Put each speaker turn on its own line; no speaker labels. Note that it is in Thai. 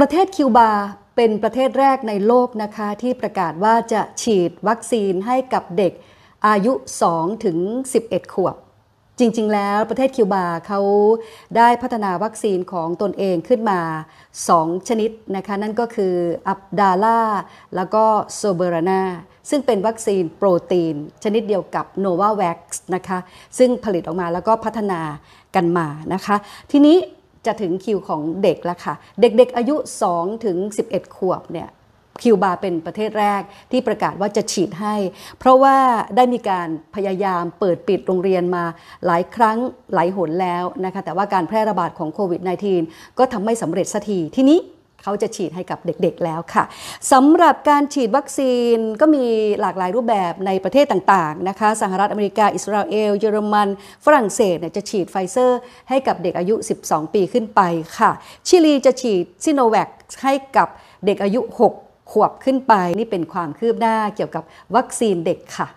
ประเทศคิวบาเป็นประเทศแรกในโลกนะคะที่ประกาศว่าจะฉีดวัคซีนให้กับเด็กอายุ 2 ถึง 11 ขวบ จริง ๆ แล้วประเทศคิวบาเขาได้พัฒนาวัคซีนของตนเองขึ้นมา 2 ชนิดนะคะนั่นก็คือ อับดาล่า แล้วก็ โซเบรนาซึ่งเป็นวัคซีนโปรตีน ชนิดเดียวกับ โนวาแว็กซ์นะคะซึ่งผลิตออกมาแล้วก็พัฒนากันมานะคะ ทีนี้จะถึงคิวของเด็กแล้วค่ะ เด็กๆอายุ 2 ถึง 11 ขวบเนี่ยคิวบาเป็นประเทศแรกที่ประกาศว่าจะฉีดให้ เพราะว่าได้มีการพยายามเปิดปิดโรงเรียนมา หลายครั้งหลายหนแล้วนะคะแต่ว่าการแพร่ระบาดของโควิด -19 ก็ทำไม่สำเร็จสักทีทีนี้เขาจะฉีดให้กับเด็กๆแล้วค่ะสำหรับการฉีดวัคซีนก็มีหลากหลายรูปแบบในประเทศต่างๆนะคะสหรัฐอเมริกา อิสราเอล เยอรมันฝรั่งเศสเนี่ยจะฉีดไฟเซอร์ ให้กับเด็กอายุ 12 ปีขึ้นไปค่ะ ชิลีจะฉีดซิโนแวคให้กับเด็กอายุ 6 ขวบขึ้นไป นี่เป็นความคืบหน้าเกี่ยวกับวัคซีนเด็กค่ะ